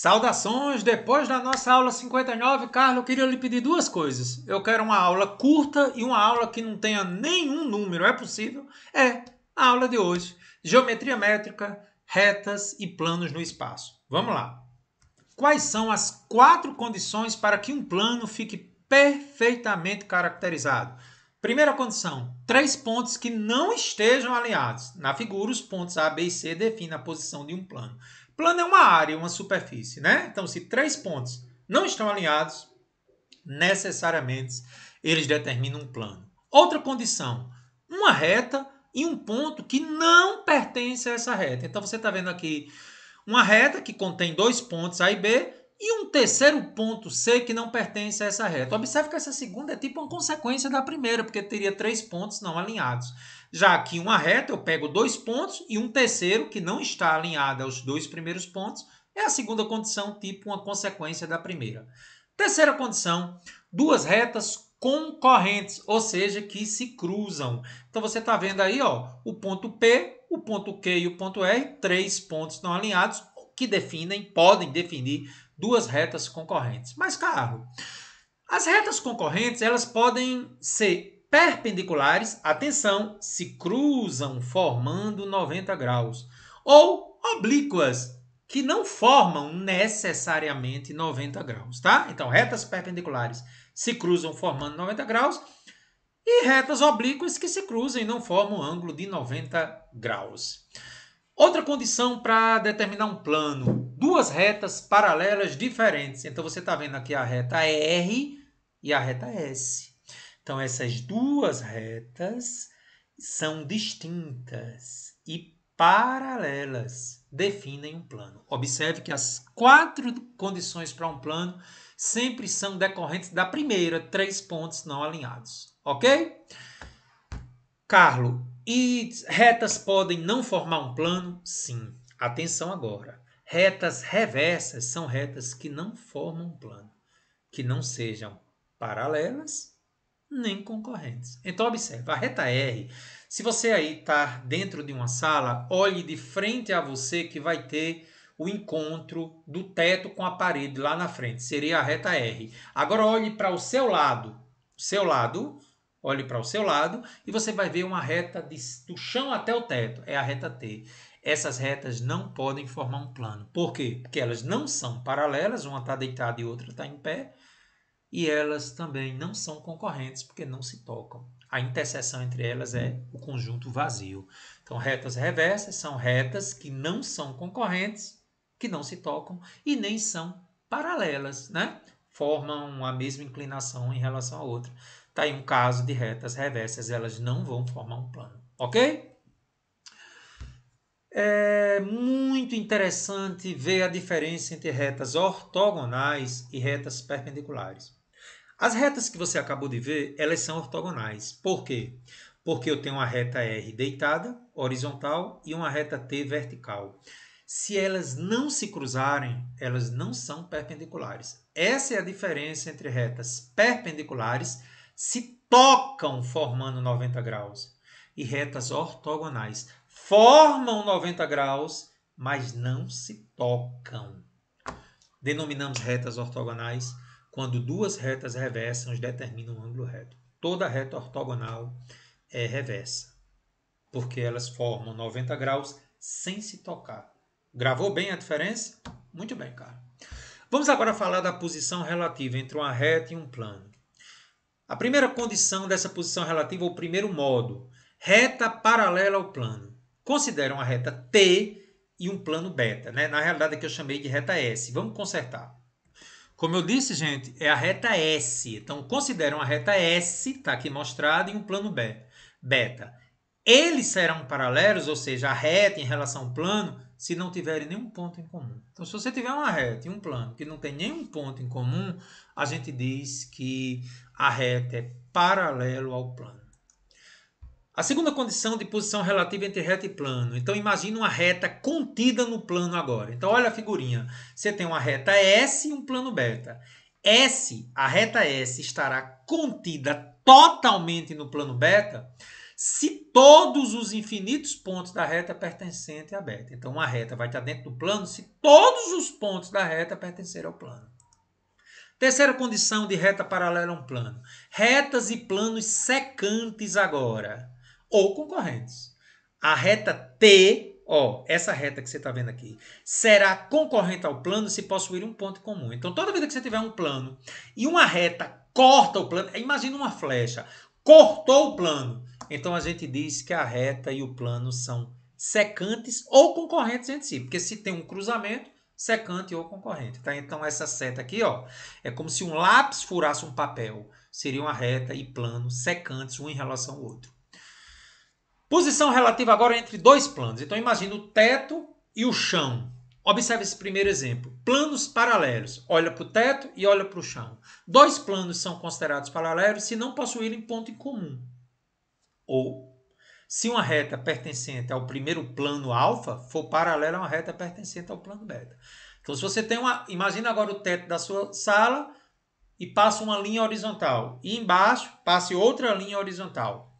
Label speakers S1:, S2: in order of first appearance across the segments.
S1: Saudações! Depois da nossa aula 59, Carlos, eu queria lhe pedir duas coisas. Eu quero uma aula curta e uma aula que não tenha nenhum número. É possível? É a aula de hoje. Geometria métrica, retas e planos no espaço. Vamos lá. Quais são as quatro condições para que um plano fique perfeitamente caracterizado? Primeira condição: três pontos que não estejam alinhados. Na figura, os pontos A, B e C definem a posição de um plano. Plano é uma área, uma superfície, né? Então, se três pontos não estão alinhados, necessariamente eles determinam um plano. Outra condição, uma reta e um ponto que não pertence a essa reta. Então, você está vendo aqui uma reta que contém dois pontos A e B, e um terceiro ponto C que não pertence a essa reta. Observe que essa segunda é tipo uma consequência da primeira, porque teria três pontos não alinhados. Já aqui uma reta, eu pego dois pontos e um terceiro que não está alinhado aos dois primeiros pontos, é a segunda condição, tipo uma consequência da primeira. Terceira condição, duas retas concorrentes, ou seja, que se cruzam. Então você está vendo aí ó, o ponto P, o ponto Q e o ponto R, três pontos não alinhados que definem, podem definir duas retas concorrentes. Mas, Carro, as retas concorrentes elas podem ser perpendiculares, atenção, se cruzam formando 90 graus, ou oblíquas, que não formam necessariamente 90 graus, tá? Então, retas perpendiculares se cruzam formando 90 graus e retas oblíquas que se cruzam e não formam um ângulo de 90 graus. Outra condição para determinar um plano, duas retas paralelas diferentes. Então você está vendo aqui a reta R e a reta S. Então essas duas retas são distintas e paralelas definem um plano. Observe que as quatro condições para um plano sempre são decorrentes da primeira, três pontos não alinhados, ok? Carlos? E retas podem não formar um plano? Sim. Atenção agora. Retas reversas são retas que não formam um plano, que não sejam paralelas nem concorrentes. Então observe a reta R, se você aí está dentro de uma sala, olhe de frente a você que vai ter o encontro do teto com a parede lá na frente, seria a reta R. Agora olhe para o seu lado, seu lado Olhe para o seu lado e você vai ver uma reta de, do chão até o teto, é a reta T. Essas retas não podem formar um plano. Por quê? Porque elas não são paralelas, uma está deitada e outra está em pé, e elas também não são concorrentes porque não se tocam. A interseção entre elas é o conjunto vazio. Então, retas reversas são retas que não são concorrentes, que não se tocam e nem são paralelas, né? Formam a mesma inclinação em relação à outra. Está aí um caso de retas reversas, elas não vão formar um plano, ok? É muito interessante ver a diferença entre retas ortogonais e retas perpendiculares. As retas que você acabou de ver, elas são ortogonais. Por quê? Porque eu tenho uma reta R deitada, horizontal, e uma reta T vertical. Se elas não se cruzarem, elas não são perpendiculares. Essa é a diferença entre retas perpendiculares e se tocam formando 90 graus. E retas ortogonais formam 90 graus, mas não se tocam. Denominamos retas ortogonais quando duas retas reversas determinam um ângulo reto. Toda reta ortogonal é reversa, porque elas formam 90 graus sem se tocar. Gravou bem a diferença? Muito bem, cara. Vamos agora falar da posição relativa entre uma reta e um plano. A primeira condição dessa posição relativa ao primeiro modo, reta paralela ao plano. Consideram a reta T e um plano beta, né? Na realidade é que eu chamei de reta S. Vamos consertar. Como eu disse, gente, é a reta S. Então, consideram a reta S, está aqui mostrada, e um plano beta. Eles serão paralelos, ou seja, a reta em relação ao plano, se não tiverem nenhum ponto em comum. Então, se você tiver uma reta e um plano que não tem nenhum ponto em comum, a gente diz que a reta é paralelo ao plano. A segunda condição de posição relativa entre reta e plano. Então imagine uma reta contida no plano agora. Então olha a figurinha. Você tem uma reta S e um plano beta. S, a reta S estará contida totalmente no plano beta se todos os infinitos pontos da reta pertencente a beta. Então uma reta vai estar dentro do plano se todos os pontos da reta pertencerem ao plano. Terceira condição de reta paralela a um plano. Retas e planos secantes agora, ou concorrentes. A reta T, ó, essa reta que você está vendo aqui, será concorrente ao plano se possuir um ponto comum. Então, toda vez que você tiver um plano e uma reta corta o plano, é, imagina uma flecha, cortou o plano. Então, a gente diz que a reta e o plano são secantes ou concorrentes entre si, porque se tem um cruzamento, secante ou concorrente. Tá? Então, essa seta aqui ó, é como se um lápis furasse um papel. Seria uma reta e plano secantes, um em relação ao outro. Posição relativa agora entre dois planos. Então, imagina o teto e o chão. Observe esse primeiro exemplo. Planos paralelos. Olha para o teto e olha para o chão. Dois planos são considerados paralelos se não possuírem ponto em comum. Ou se uma reta pertencente ao primeiro plano alfa for paralela a uma reta pertencente ao plano beta. Então, se você tem uma. Imagina agora o teto da sua sala e passa uma linha horizontal. E embaixo passe outra linha horizontal.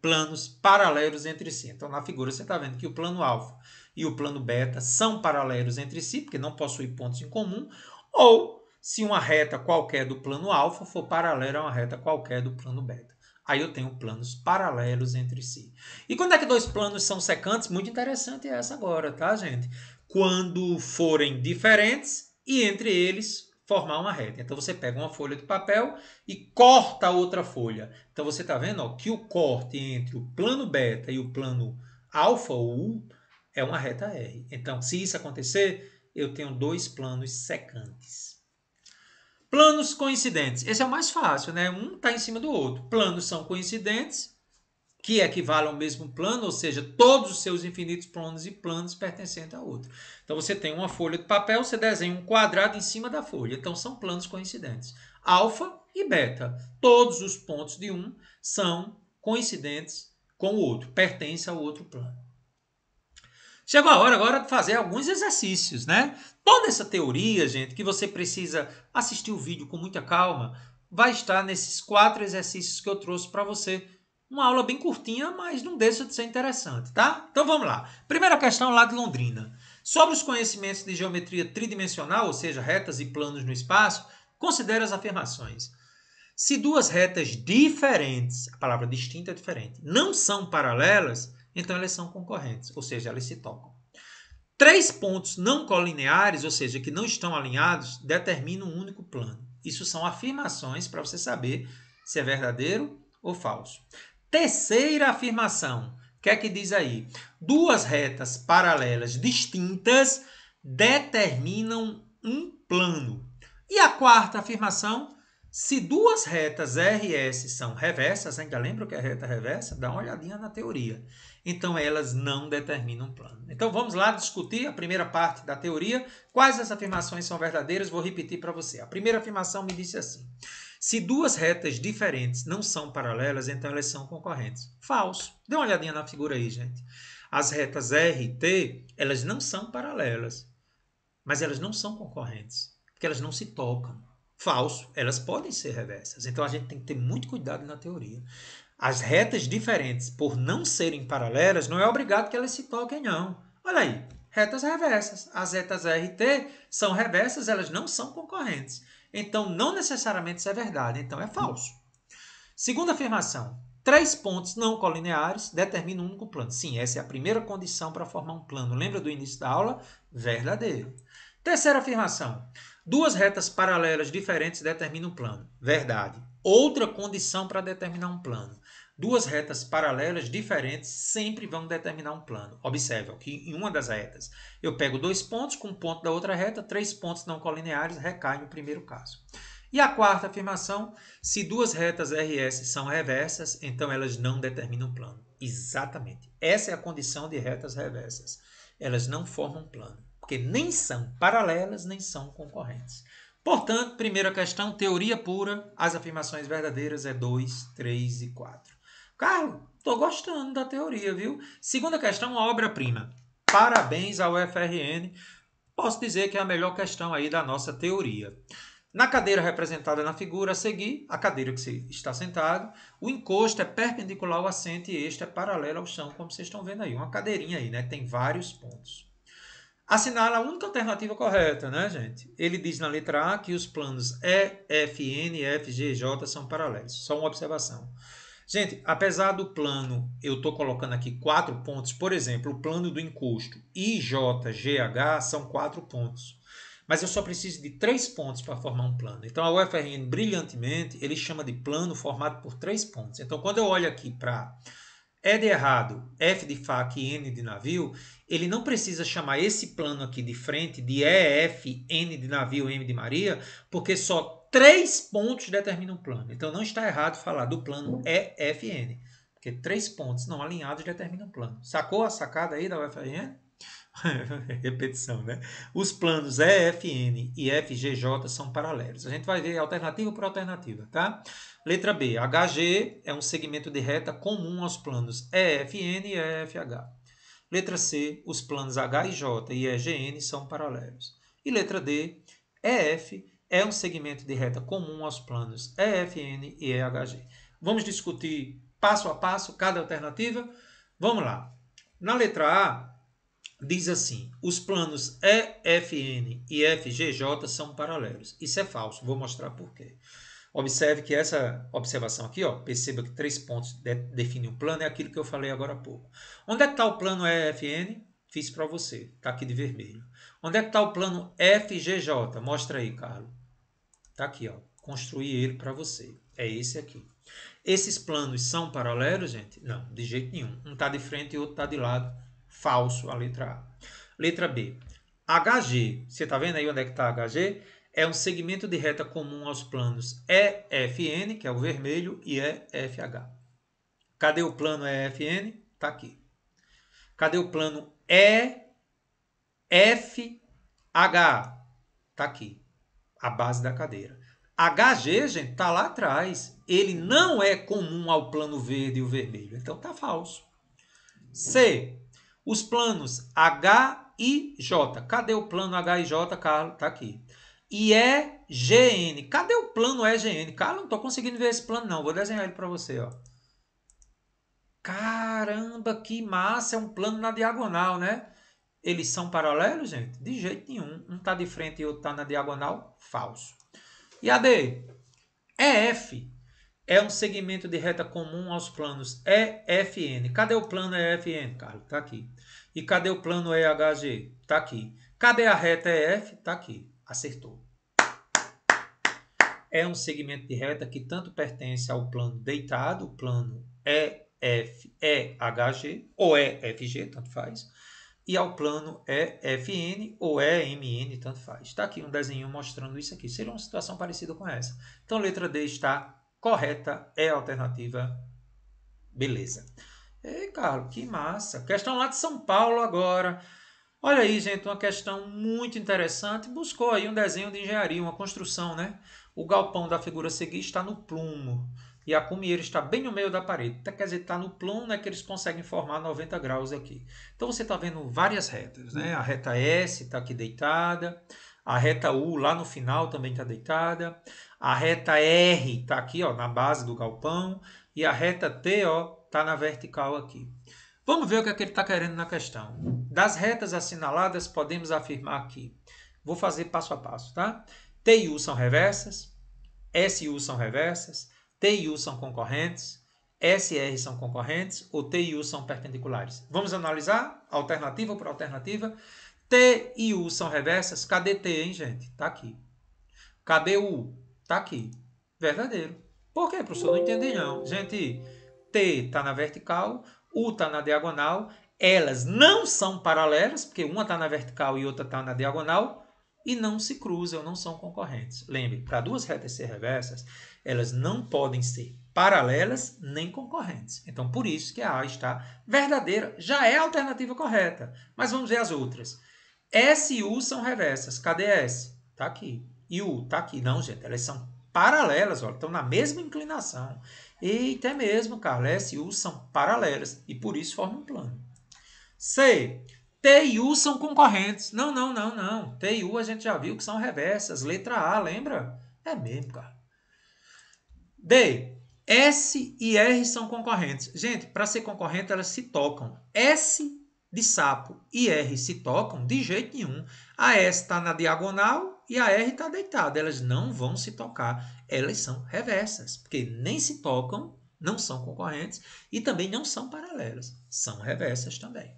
S1: Planos paralelos entre si. Então, na figura você está vendo que o plano alfa e o plano beta são paralelos entre si, porque não possuem pontos em comum. Ou se uma reta qualquer do plano alfa for paralela a uma reta qualquer do plano beta. Aí eu tenho planos paralelos entre si. E quando é que dois planos são secantes? Muito interessante é essa agora, tá, gente? Quando forem diferentes e entre eles formar uma reta. Então você pega uma folha de papel e corta outra folha. Então você está vendo ó, que o corte entre o plano beta e o plano alfa, ou U, é uma reta R. Então, se isso acontecer, eu tenho dois planos secantes. Planos coincidentes. Esse é o mais fácil, né? Um está em cima do outro. Planos são coincidentes, que equivale ao mesmo plano, ou seja, todos os seus infinitos planos e planos pertencentes a outro. Então você tem uma folha de papel, você desenha um quadrado em cima da folha. Então são planos coincidentes. Alfa e beta. Todos os pontos de um são coincidentes com o outro, pertence ao outro plano. Chegou a hora agora de fazer alguns exercícios, né? Toda essa teoria, gente, que você precisa assistir o vídeo com muita calma, vai estar nesses quatro exercícios que eu trouxe para você. Uma aula bem curtinha, mas não deixa de ser interessante, tá? Então vamos lá. Primeira questão lá de Londrina. Sobre os conhecimentos de geometria tridimensional, ou seja, retas e planos no espaço, considere as afirmações. Se duas retas diferentes, a palavra distinta é diferente, não são paralelas, então elas são concorrentes, ou seja, elas se tocam. Três pontos não colineares, ou seja, que não estão alinhados, determinam um único plano. Isso são afirmações para você saber se é verdadeiro ou falso. Terceira afirmação, o que é que diz aí? Duas retas paralelas distintas determinam um plano. E a quarta afirmação, se duas retas RS são reversas, ainda lembra o que é reta reversa? Dá uma olhadinha na teoria então elas não determinam um plano. Então vamos lá discutir a primeira parte da teoria. Quais as afirmações são verdadeiras? Vou repetir para você. A primeira afirmação me disse assim: se duas retas diferentes não são paralelas, então elas são concorrentes. Falso. Dê uma olhadinha na figura aí, gente. As retas R e T, elas não são paralelas, mas elas não são concorrentes, porque elas não se tocam falso, elas podem ser reversas. Então a gente tem que ter muito cuidado na teoria. As retas diferentes, por não serem paralelas, não é obrigado que elas se toquem, não. Olha aí, retas reversas. As retas RT são reversas, elas não são concorrentes. Então, não necessariamente isso é verdade, então é falso. Segunda afirmação. Três pontos não colineares determinam um único plano. Sim, essa é a primeira condição para formar um plano. Lembra do início da aula? Verdadeiro. Terceira afirmação. Duas retas paralelas diferentes determinam um plano. Verdade outra condição para determinar um plano. Duas retas paralelas diferentes sempre vão determinar um plano. Observe que em uma das retas eu pego dois pontos com um ponto da outra reta, três pontos não colineares recai no primeiro caso. E a quarta afirmação, se duas retas RS são reversas, então elas não determinam plano. Exatamente. Essa é a condição de retas reversas. Elas não formam plano, porque nem são paralelas, nem são concorrentes. Portanto, primeira questão, teoria pura, as afirmações verdadeiras é 2, 3 e 4. Carlos, tô gostando da teoria, viu? Segunda questão, a obra-prima. Parabéns ao FRN. Posso dizer que é a melhor questão aí da nossa teoria. Na cadeira representada na figura a seguir, a cadeira que você está sentado, o encosto é perpendicular ao assento e este é paralelo ao chão, como vocês estão vendo aí. Uma cadeirinha aí, né? Tem vários pontos assinala a única alternativa correta, né, gente? Ele diz na letra A que os planos E, F, N, F, G, J são paralelos. Só uma observação. Gente, apesar do plano, eu estou colocando aqui quatro pontos. Por exemplo, o plano do encosto I, J, G, H são quatro pontos. Mas eu só preciso de três pontos para formar um plano. Então, a UFRN, brilhantemente, ele chama de plano formado por três pontos. Então, quando eu olho aqui para e é de errado, F de faca e N de navio, ele não precisa chamar esse plano aqui de frente de EFN N de navio, M de Maria, porque só três pontos determinam o plano. Então não está errado falar do plano EFN, porque três pontos não alinhados determinam o plano. Sacou a sacada aí da UFRN? Repetição, né? Os planos EFN e FGJ são paralelos. A gente vai ver alternativa por alternativa, tá? Letra B. HG é um segmento de reta comum aos planos EFN e EFH. Letra C. Os planos HIJ e EGN são paralelos. E letra D. EF é um segmento de reta comum aos planos EFN e EHG. Vamos discutir passo a passo cada alternativa? Vamos lá. Na letra A, diz assim: os planos EFN e FGJ são paralelos. Isso é falso, vou mostrar por quê. Observe que essa observação aqui, ó, perceba que três pontos de, definem um plano, é aquilo que eu falei agora há pouco. Onde é que está o plano EFN? Fiz para você, está aqui de vermelho. Onde é que está o plano FGJ? Mostra aí, Carlos. Está aqui, ó. Construí ele para você. É esse aqui. Esses planos são paralelos, gente? Não, de jeito nenhum. Um está de frente e o outro está de lado Falso, a letra A. Letra B. HG, você está vendo aí onde é que está HG? É um segmento de reta comum aos planos EFN, que é o vermelho, e EFH. Cadê o plano EFN? Está aqui. Cadê o plano EFH? Está aqui, a base da cadeira. HG, gente, está lá atrás. Ele não é comum ao plano verde e o vermelho. Então, está falso. C. Os planos H e J. Cadê o plano H e J, Carlos? Está aqui. E EGN. É Cadê o plano EGN? Carlos, não estou conseguindo ver esse plano, não. Vou desenhar ele para você. Ó. Caramba, que massa! É um plano na diagonal, né? Eles são paralelos, gente? De jeito nenhum. Um está de frente e outro está na diagonal. Falso. E a D? EF é um segmento de reta comum aos planos EFN. Cadê o plano EFN, Carlos? Está aqui. E cadê o plano EHG? Está aqui. Cadê a reta EF? Está aqui. Acertou. É um segmento de reta que tanto pertence ao plano deitado, o plano EFEHG ou EFG, tanto faz, e ao plano EFN ou EMN, tanto faz. Está aqui um desenho mostrando isso aqui. Seria uma situação parecida com essa. Então, a letra D está correta, é alternativa. Beleza. Ei, é, Carlos, que massa. Questão lá de São Paulo agora. Olha aí, gente, uma questão muito interessante. Buscou aí um desenho de engenharia, uma construção, né? O galpão da figura seguinte está no plumo. E a cumieira está bem no meio da parede. Tá, quer dizer, está no plumo, né? Que eles conseguem formar 90 graus aqui. Então você está vendo várias retas, né? A reta S está aqui deitada. A reta U lá no final também está deitada. A reta R está aqui ó, na base do galpão. E a reta T ó, está na vertical aqui. Vamos ver o que, é que ele está querendo na questão. Das retas assinaladas, podemos afirmar que... Vou fazer passo a passo, tá? T e U são reversas, S e U são reversas, T e U são concorrentes, S e R são concorrentes ou T e U são perpendiculares. Vamos analisar alternativa por alternativa. T e U são reversas. Cadê T, hein, gente? Tá aqui. Cadê U? Tá aqui. Verdadeiro. Por quê, professor? Não entendi, não. Gente, T está na vertical, U está na diagonal. Elas não são paralelas, porque uma está na vertical e outra está na diagonal, e não se cruzam, não são concorrentes. Lembre, para duas retas ser reversas, elas não podem ser paralelas nem concorrentes. Então, por isso que a A está verdadeira, já é a alternativa correta. Mas vamos ver as outras. S e U são reversas. Cadê S? Está aqui. E U está aqui. Não, gente, elas são paralelas, olha, estão na mesma inclinação. E até mesmo, cara, é, S e U são paralelas e por isso formam um plano. C. T e U são concorrentes. Não, não, não, não. T e U a gente já viu que são reversas. Letra A, lembra? É mesmo, cara. D. S e R são concorrentes. Gente, para ser concorrente, elas se tocam. S de sapo e R se tocam de jeito nenhum. A S está na diagonal e a R está deitada. Elas não vão se tocar. Elas são reversas, porque nem se tocam, não são concorrentes e também não são paralelas. São reversas também.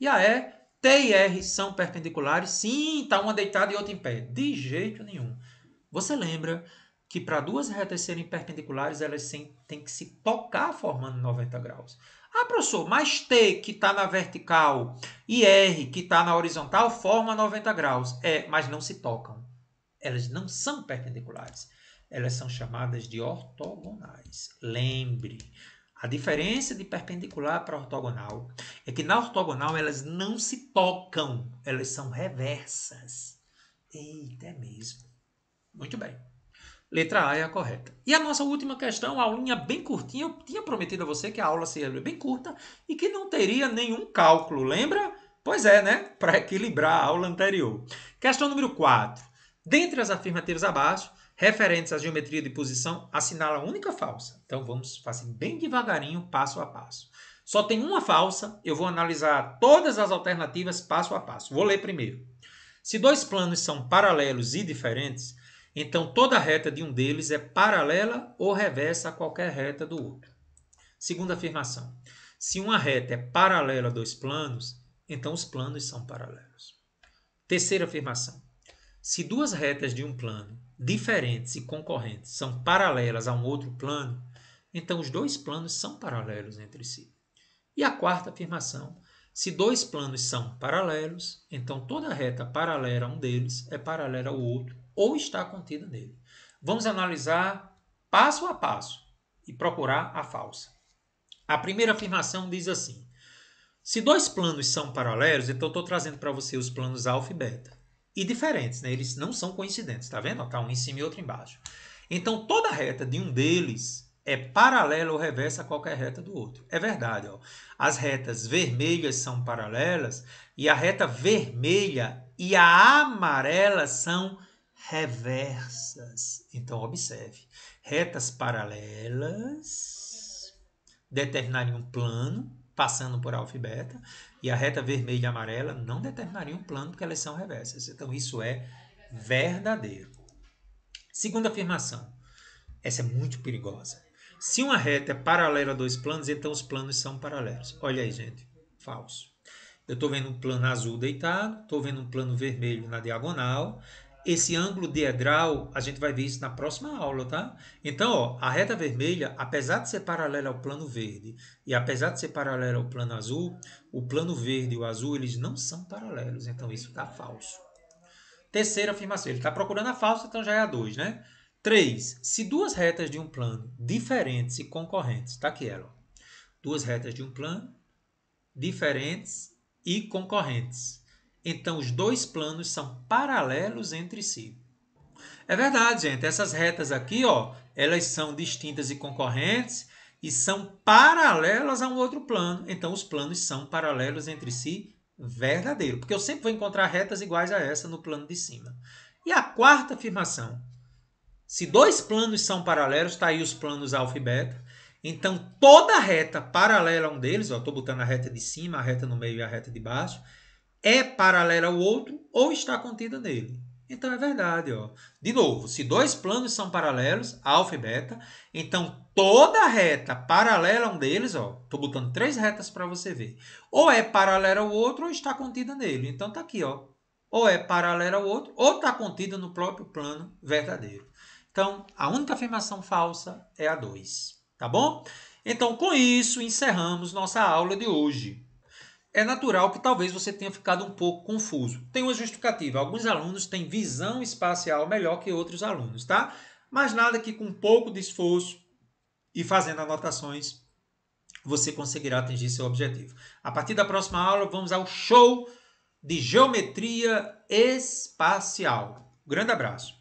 S1: E a E, T e R são perpendiculares? Sim, está uma deitada e outra em pé. De jeito nenhum. Você lembra que para duas retas serem perpendiculares, elas têm que se tocar formando 90 graus. Ah, professor, mas T que está na vertical e R que está na horizontal forma 90 graus. É, mas não se tocam. Elas não são perpendiculares, elas são chamadas de ortogonais. Lembre, a diferença de perpendicular para ortogonal é que na ortogonal elas não se tocam, elas são reversas. Eita, é mesmo. Muito bem. Letra A é a correta. E a nossa última questão, a aulinha bem curtinha. Eu tinha prometido a você que a aula seria bem curta e que não teria nenhum cálculo, lembra? Pois é, né? Para equilibrar a aula anterior. Questão número 4. Dentre as afirmativas abaixo, referentes à geometria de posição, assinala a única falsa. Então vamos fazer assim, bem devagarinho, passo a passo. Só tem uma falsa, eu vou analisar todas as alternativas passo a passo. Vou ler primeiro. Se dois planos são paralelos e diferentes, então toda reta de um deles é paralela ou reversa a qualquer reta do outro. Segunda afirmação. Se uma reta é paralela a dois planos, então os planos são paralelos. Terceira afirmação. Se duas retas de um plano diferentes e concorrentes são paralelas a um outro plano, então os dois planos são paralelos entre si. E a quarta afirmação: se dois planos são paralelos, então toda reta paralela a um deles é paralela ao outro ou está contida nele. Vamos analisar passo a passo e procurar a falsa. A primeira afirmação diz assim: se dois planos são paralelos, então estou trazendo para você os planos alfa e beta e diferentes, né? Eles não são coincidentes, tá vendo? Tá um em cima e outro embaixo. Então, toda reta de um deles é paralela ou reversa a qualquer reta do outro. É verdade, ó. As retas vermelhas são paralelas e a reta vermelha e a amarela são reversas. Então, observe. Retas paralelas determinarem um plano, passando por alfa e beta, e a reta vermelha e amarela não determinariam o plano porque elas são reversas. Então, isso é verdadeiro. Segunda afirmação. Essa é muito perigosa. Se uma reta é paralela a dois planos, então os planos são paralelos. Olha aí, gente. Falso. Eu estou vendo um plano azul deitado, estou vendo um plano vermelho na diagonal, esse ângulo diedral, a gente vai ver isso na próxima aula, tá? Então, ó, a reta vermelha, apesar de ser paralela ao plano verde e apesar de ser paralela ao plano azul, o plano verde e o azul, eles não são paralelos. Então, isso está falso. Terceira afirmação, ele está procurando a falsa, então já é a 2, né? 3. Se duas retas de um plano diferentes e concorrentes, está aqui ela, ó. duas retas de um plano diferentes e concorrentes então, os dois planos são paralelos entre si. É verdade, gente. Essas retas aqui, ó, elas são distintas e concorrentes e são paralelas a um outro plano. Então, os planos são paralelos entre si, verdadeiro. Porque eu sempre vou encontrar retas iguais a essa no plano de cima. E a quarta afirmação. Se dois planos são paralelos, está aí os planos alfa e beta. Então, toda reta paralela a um deles, estou botando a reta de cima, a reta no meio e a reta de baixo, é paralela ao outro ou está contida nele. Então é verdade, ó. De novo, se dois planos são paralelos, alfa e beta, então toda reta paralela a um deles, ó, tô botando três retas para você ver. Ou é paralela ao outro ou está contida nele. Então tá aqui, ó. Ou é paralela ao outro ou está contida no próprio plano verdadeiro. Então, a única afirmação falsa é a 2, tá bom? Então, com isso encerramos nossa aula de hoje é natural que talvez você tenha ficado um pouco confuso. Tem uma justificativa. Alguns alunos têm visão espacial melhor que outros alunos, tá? Mas nada que com pouco de esforço e fazendo anotações você conseguirá atingir seu objetivo. A partir da próxima aula, vamos ao show de geometria espacial. grande abraço.